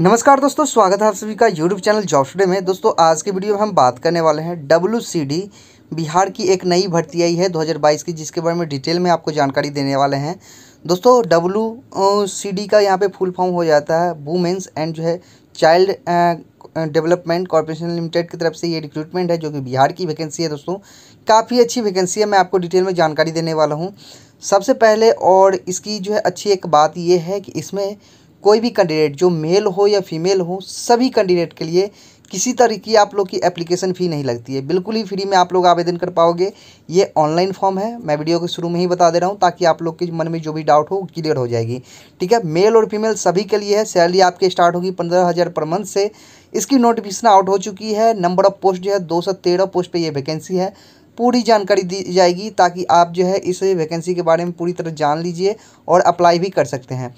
नमस्कार दोस्तों स्वागत है आप सभी का यूट्यूब चैनल जॉब स्टूडे में दोस्तों आज के वीडियो में हम बात करने वाले हैं डब्ल्यू बिहार की एक नई भर्ती आई है 2022 की जिसके बारे में डिटेल में आपको जानकारी देने वाले हैं दोस्तों डब्ल्यू का यहाँ पे फुल फॉर्म हो जाता है वुमेंस एंड जो है चाइल्ड डेवलपमेंट कॉरपोरेशन लिमिटेड की तरफ से ये रिक्रूटमेंट है जो कि बिहार की वैकेंसी है दोस्तों काफ़ी अच्छी वैकेंसी है मैं आपको डिटेल में जानकारी देने वाला हूँ सबसे पहले और इसकी जो है अच्छी एक बात ये है कि इसमें कोई भी कैंडिडेट जो मेल हो या फीमेल हो सभी कैंडिडेट के लिए किसी तरह की आप लोग की एप्लीकेशन फ़ी नहीं लगती है बिल्कुल ही फ्री में आप लोग आवेदन कर पाओगे ये ऑनलाइन फॉर्म है मैं वीडियो के शुरू में ही बता दे रहा हूँ ताकि आप लोग के मन में जो भी डाउट हो क्लियर हो जाएगी ठीक है मेल और फीमेल सभी के लिए है सैलरी आपके स्टार्ट होगी पंद्रह हज़ार पर मंथ से इसकी नोटिफिकेशन आउट हो चुकी है नंबर ऑफ पोस्ट जो है दो सौ तेरह पोस्ट पर यह वैकेंसी है पूरी जानकारी दी जाएगी ताकि आप जो है इस वैकेंसी के बारे में पूरी तरह जान लीजिए और अप्लाई भी कर सकते हैं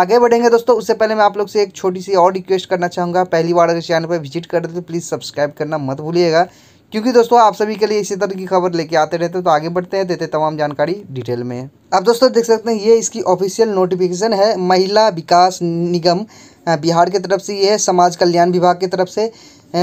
आगे बढ़ेंगे दोस्तों उससे पहले मैं आप लोग से एक छोटी सी और रिक्वेस्ट करना चाहूँगा पहली बार अगर चैनल पर विजिट कर रहे तो प्लीज़ सब्सक्राइब करना मत भूलिएगा क्योंकि दोस्तों आप सभी के लिए इसी तरह की खबर लेके आते रहते हैं तो आगे बढ़ते हैं देते तमाम जानकारी डिटेल में अब दोस्तों देख सकते हैं ये इसकी ऑफिशियल नोटिफिकेशन है महिला विकास निगम बिहार के तरफ से ये है समाज कल्याण विभाग की तरफ से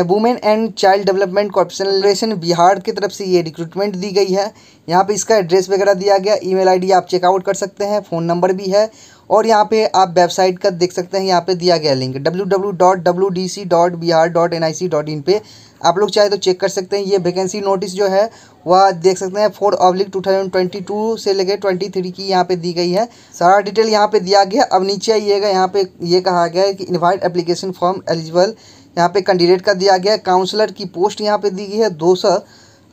women and child development corporation Bihar की तरफ से ये रिक्रूटमेंट दी गई है यहाँ पे इसका एड्रेस वगैरह दिया गया ईमेल आईडी आप चेकआउट कर सकते हैं फ़ोन नंबर भी है और यहाँ पे आप वेबसाइट का देख सकते हैं यहाँ पे दिया गया link W W dot W D C dot Bihar dot N I C dot in पर आप लोग चाहे तो चेक कर सकते हैं ये वैकेंसी नोटिस जो है वह देख सकते हैं four oblique two thousand twenty two से लेकर ट्वेंटी थ्री की यहाँ पे दी गई है सारा डिटेल यहाँ पर दिया गया अब नीचे आइएगा यहाँ पर ये यह कहा गया है कि इन्वाइट एप्लीकेशन फॉर्म एलिजिबल यहाँ पे कैंडिडेट का दिया गया है काउंसलर की पोस्ट यहाँ पे दी गई है दो सौ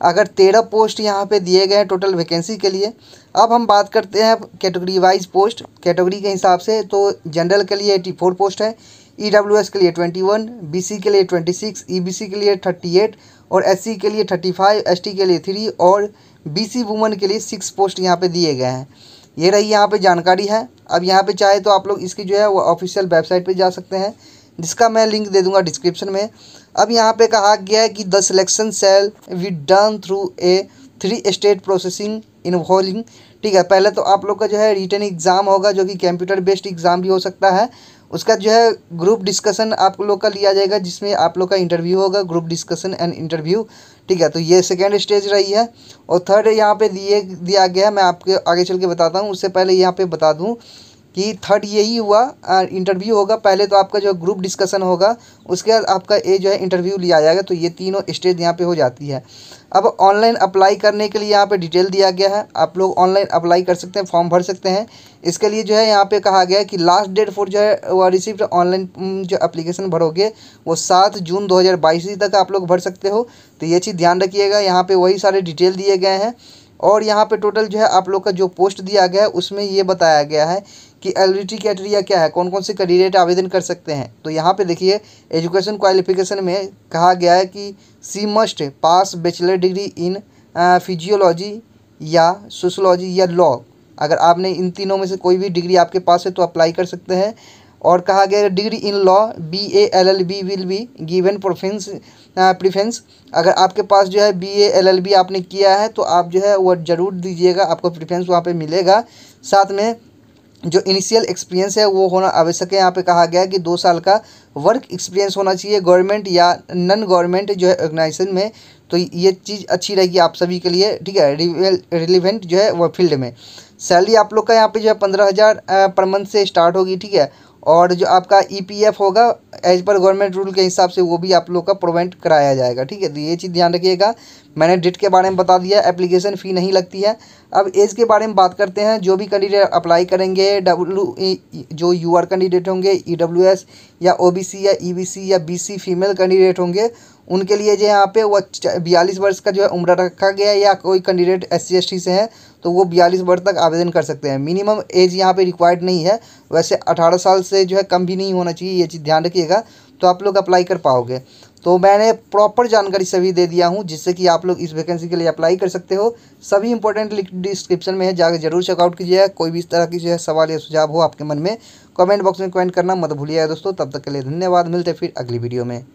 अगर तेरह पोस्ट यहाँ पे दिए गए हैं टोटल वैकेंसी के लिए अब हम बात करते हैं कैटेगरी वाइज पोस्ट कैटेगरी के हिसाब से तो जनरल के लिए एटी फोर पोस्ट है ई डब्ल्यू एस के लिए ट्वेंटी वन बी सी के लिए twenty six E B C के लिए थर्टी एट और एस सी के लिए थर्टी फाइव एस टी के लिए थ्री और बी सी वुमन के लिए सिक्स पोस्ट यहाँ पे दिए गए हैं ये रही यहाँ पे जानकारी है अब यहाँ पे चाहे तो आप लोग इसकी जो है वो ऑफिशियल वेबसाइट पे जा सकते हैं जिसका मैं लिंक दे दूंगा डिस्क्रिप्शन में अब यहाँ पे कहा गया है कि the selection cell we done through a three state processing involving ठीक है पहले तो आप लोग का जो है रिटर्न एग्ज़ाम होगा जो कि कंप्यूटर बेस्ड एग्ज़ाम भी हो सकता है उसका जो है ग्रुप डिस्कशन आप लोग का लिया जाएगा जिसमें आप लोग का इंटरव्यू होगा ग्रुप डिस्कशन एंड इंटरव्यू ठीक है तो ये सेकेंड स्टेज रही है और थर्ड यहाँ पे दिए दिया गया है मैं आपके आगे चल के बताता हूँ उससे पहले यहाँ पे बता दूँ कि थर्ड यही हुआ इंटरव्यू होगा पहले तो आपका जो ग्रुप डिस्कशन होगा उसके बाद आपका ये जो है इंटरव्यू लिया जाएगा तो ये तीनों स्टेज यहाँ पे हो जाती है अब ऑनलाइन अप्लाई करने के लिए यहाँ पे डिटेल दिया गया है आप लोग ऑनलाइन अप्लाई कर सकते हैं फॉर्म भर सकते हैं इसके लिए जो है यहाँ पे कहा गया है कि लास्ट डेट फॉर जो है वह रिसिप्ट ऑनलाइन जो अप्लीकेशन भरोगे वो सात जून दो हज़ार बाईस तक आप लोग भर सकते हो तो ये चीज़ ध्यान रखिएगा यहाँ पर वही सारे डिटेल दिए गए हैं और यहाँ पे टोटल जो है आप लोग का जो पोस्ट दिया गया है उसमें ये बताया गया है कि टी क्राइटेरिया क्या है कौन कौन से कैंडिडेट आवेदन कर सकते हैं तो यहाँ पे देखिए एजुकेशन क्वालिफिकेशन में कहा गया है कि she must pass bachelor degree in physiology या सोशोलॉजी या लॉ अगर आपने इन तीनों में से कोई भी डिग्री आपके पास है तो अप्लाई कर सकते हैं और कहा गया degree in law B A L L B will be given preference preference अगर आपके पास जो है बी एलएलबी आपने किया है तो आप जो है वो ज़रूर दीजिएगा आपको प्रिफ्रेंस वहाँ पर मिलेगा साथ में जो इनिशियल एक्सपीरियंस है वो होना आवश्यक है यहाँ पे कहा गया है कि दो साल का वर्क एक्सपीरियंस होना चाहिए गवर्नमेंट या नन गवर्नमेंट जो है ऑर्गेनाइजेशन में तो ये चीज़ अच्छी रहेगी आप सभी के लिए ठीक है रिलीवेंट जो है वह फील्ड में सैलरी आप लोग का यहाँ पे जो है पंद्रह हज़ार पर मंथ से स्टार्ट होगी ठीक है और जो आपका ईपीएफ e होगा एज पर गवर्नमेंट रूल के हिसाब से वो भी आप लोग का प्रोवाइड कराया जाएगा ठीक है तो ये चीज़ ध्यान रखिएगा मैंने डेट के बारे में बता दिया एप्लीकेशन फ़ी नहीं लगती है अब एज के बारे में बात करते हैं जो भी कैंडिडेट अप्लाई करेंगे डब्ल्यू e, जो यू आर कैंडिडेट होंगे ई डब्ल्यू एस या ओ बी सी या ई बी सी या बी सी फीमेल कैंडिडेट होंगे उनके लिए जो यहाँ पे वो बयालीस वर्ष का जो है उम्र रखा गया है या कोई कैंडिडेट एस सी से है तो वो बयालीस वर्ष तक आवेदन कर सकते हैं मिनिमम एज यहाँ पे रिक्वायर्ड नहीं है वैसे अठारह साल से जो है कम भी नहीं होना चाहिए ये चीज़ ध्यान रखिएगा तो आप लोग अप्लाई कर पाओगे तो मैंने प्रॉपर जानकारी सभी दे दिया हूँ जिससे कि आप लोग इस वैकेंसी के लिए अप्लाई कर सकते हो सभी इंपॉर्टेंट लिंक डिस्क्रिप्शन में है जाकर जरूर चेकआउट कीजिएगा कोई भी इस तरह की जो है सवाल या सुझाव हो आपके मन में कमेंट बॉक्स में कमेंट करना मत भूलिएगा दोस्तों तब तक के लिए धन्यवाद मिलते फिर अगली वीडियो में